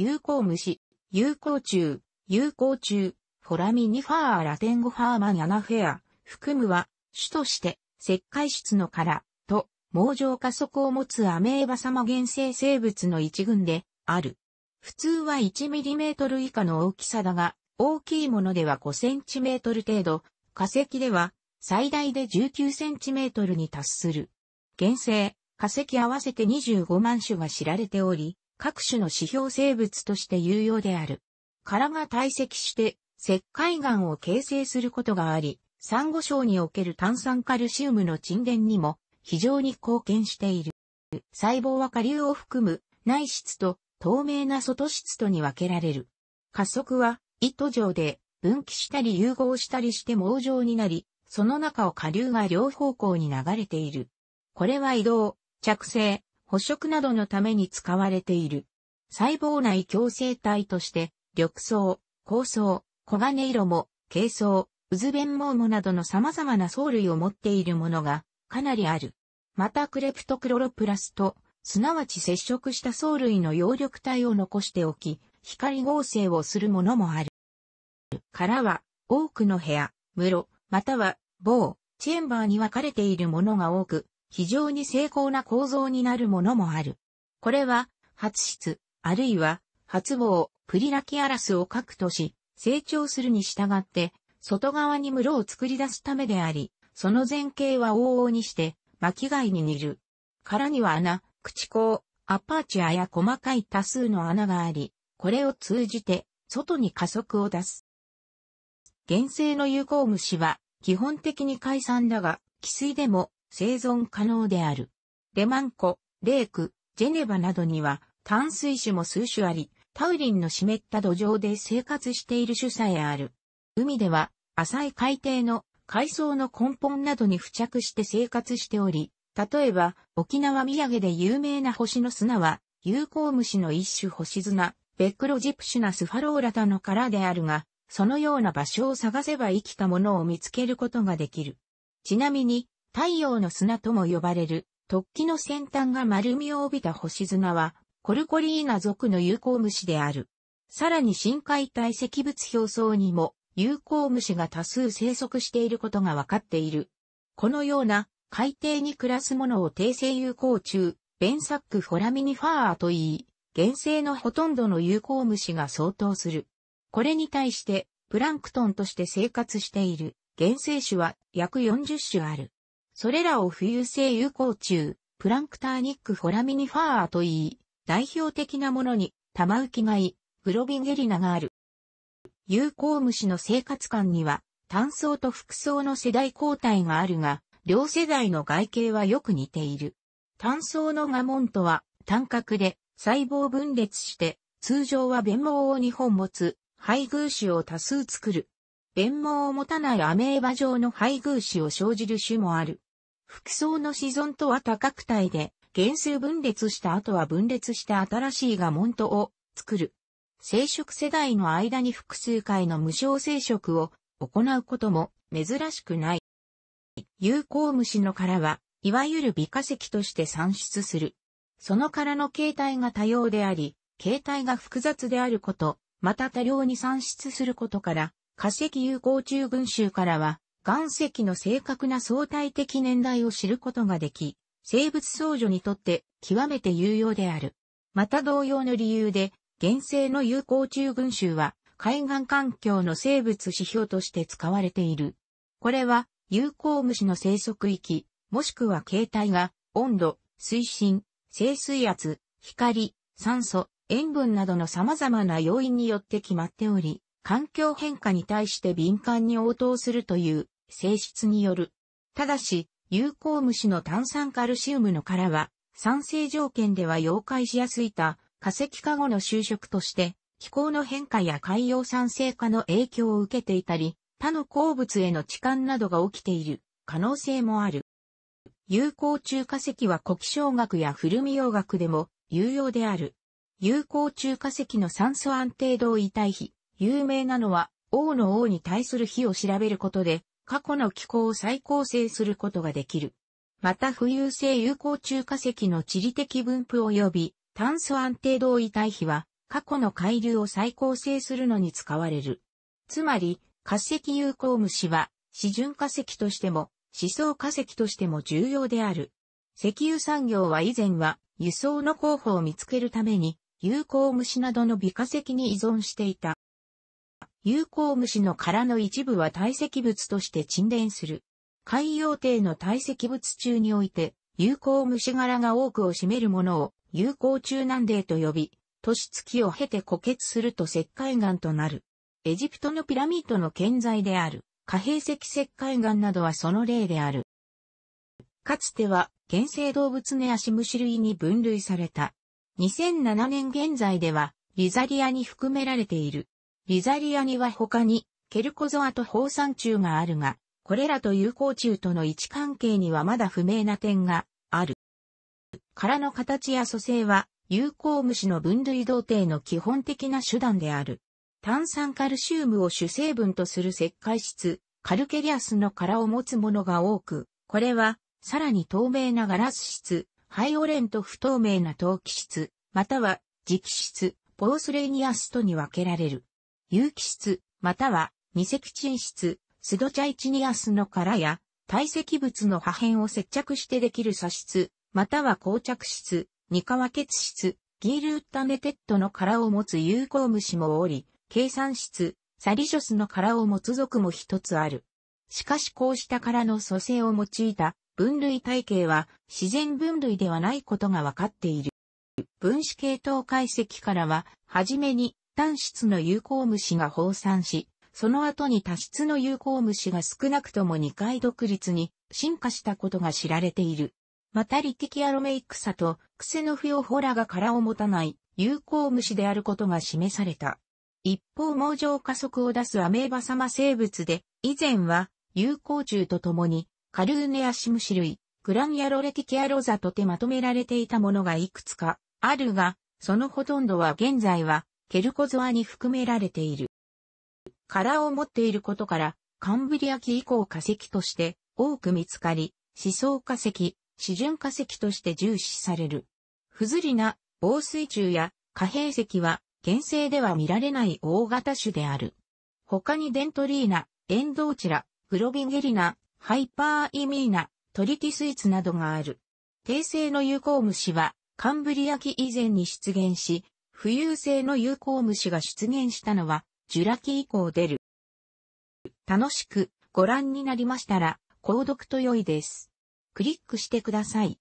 有効虫、有効虫、有効虫、フォラミニファーラテンゴファーマンアナフェア、含むは、種として、石灰質の殻、と、網状加速を持つアメーバ様原生生物の一群で、ある。普通は1トル以下の大きさだが、大きいものでは5トル程度、化石では最大で1 9トルに達する。原生、化石合わせて25万種が知られており、各種の指標生物として有用である。殻が堆積して石灰岩を形成することがあり、珊瑚礁における炭酸カルシウムの沈殿にも非常に貢献している。細胞は下流を含む内質と透明な外質とに分けられる。加速は糸状で分岐したり融合したりして網状になり、その中を下流が両方向に流れている。これは移動、着生、捕食などのために使われている。細胞内共生体として、緑藻、香層、黄金色も、軽草、渦弁毛もなどの様々な藻類を持っているものが、かなりある。またクレプトクロロプラスと、すなわち接触した藻類の葉緑体を残しておき、光合成をするものもある。からは、多くの部屋、室、または、棒、チェンバーに分かれているものが多く、非常に精巧な構造になるものもある。これは、発質、あるいは、発棒、プリラキアラスを核とし、成長するに従って、外側に室を作り出すためであり、その前景は往々にして、巻貝に似る。殻には穴、口口、アパーチアや細かい多数の穴があり、これを通じて、外に加速を出す。原生の有効虫は、基本的に解散だが、寄水でも、生存可能である。レマンコ、レーク、ジェネバなどには淡水種も数種あり、タウリンの湿った土壌で生活している種さえある。海では浅い海底の海藻の根本などに付着して生活しており、例えば沖縄土産で有名な星の砂は、有効虫の一種星砂、ベクロジプシュナスファローラタの殻であるが、そのような場所を探せば生きたものを見つけることができる。ちなみに、太陽の砂とも呼ばれる、突起の先端が丸みを帯びた星砂は、コルコリーナ属の有効虫である。さらに深海堆積物表層にも、有効虫が多数生息していることが分かっている。このような、海底に暮らすものを定性有効虫、ベンサック・フォラミニファーと言い、原生のほとんどの有効虫が相当する。これに対して、プランクトンとして生活している原生種は約40種ある。それらを浮遊性有効虫、プランクターニックホラミニファーといい、代表的なものに、玉浮き貝、グロビゲリナがある。有効虫の生活感には、単層と複層の世代交代があるが、両世代の外形はよく似ている。単層のガモンとは、単核で、細胞分裂して、通常は弁毛を2本持つ、配偶種を多数作る。弁毛を持たないアメーバ状の配偶種を生じる種もある。複層の子存とは多角体で、原数分裂した後は分裂して新しいガモントを作る。生殖世代の間に複数回の無償生殖を行うことも珍しくない。有効虫の殻は、いわゆる微化石として産出する。その殻の形態が多様であり、形態が複雑であること、また多量に産出することから、化石有効中群衆からは、岩石の正確な相対的年代を知ることができ、生物相助にとって極めて有用である。また同様の理由で、原生の有効中群衆は海岸環境の生物指標として使われている。これは有効虫の生息域、もしくは形態が温度、水深、静水圧、光、酸素、塩分などの様々な要因によって決まっており、環境変化に対して敏感に応答するという性質による。ただし、有効虫の炭酸カルシウムの殻は、酸性条件では溶解しやすいた化石化後の就職として、気候の変化や海洋酸性化の影響を受けていたり、他の鉱物への置換などが起きている可能性もある。有効中化石は古気象学や古未洋学でも有用である。有効中化石の酸素安定同位体比、有名なのは、王の王に対する比を調べることで、過去の気候を再構成することができる。また浮遊性有効中化石の地理的分布及び炭素安定同位対比は過去の海流を再構成するのに使われる。つまり化石有効虫は示準化石としても思想化石としても重要である。石油産業は以前は輸送の候補を見つけるために有効虫などの微化石に依存していた。有効虫の殻の一部は堆積物として沈殿する。海洋艇の堆積物中において、有効虫殻が多くを占めるものを、有効中南泥と呼び、年月を経て枯結すると石灰岩となる。エジプトのピラミッドの建材である、貨幣石石灰岩などはその例である。かつては、原生動物ネアシムシ類に分類された。2007年現在では、リザリアに含められている。リザリアには他に、ケルコゾアと放酸虫があるが、これらと有効虫との位置関係にはまだ不明な点がある。殻の形や組成は、有効虫の分類同定の基本的な手段である。炭酸カルシウムを主成分とする石灰質、カルケリアスの殻を持つものが多く、これは、さらに透明なガラス質、ハイオレンと不透明な陶器質、または、磁気質、ポースレニアスとに分けられる。有機質、または二石沈質、スドチャイチニアスの殻や、堆積物の破片を接着してできる砂質、または硬着質、二皮結質、ギールウッタネテッドの殻を持つ有効虫もおり、計算質、サリジョスの殻を持つ属も一つある。しかしこうした殻の蘇生を用いた分類体系は自然分類ではないことがわかっている。分子系統解析からは、はじめに単質の有効虫が放散し、その後に多質の有効虫が少なくとも2回独立に進化したことが知られている。またリティキアロメイクサとクセノフィオホラが殻を持たない有効虫であることが示された。一方網状加速を出すアメーバ様生物で、以前は有効虫とともにカルーネアシムシ類、グランヤロレティキアロザとてまとめられていたものがいくつかあるが、そのほとんどは現在はケルコゾアに含められている。殻を持っていることから、カンブリア紀以降化石として多く見つかり、思想化石、示準化石として重視される。不ズりな防水柱や貨幣石は、現世では見られない大型種である。他にデントリーナ、エンドウチラ、グロビゲリナ、ハイパーイミーナ、トリティスイツなどがある。帝政の有効虫は、カンブリア紀以前に出現し、浮遊性の有効虫が出現したのは、ジュラ紀以降出る。楽しくご覧になりましたら、購読と良いです。クリックしてください。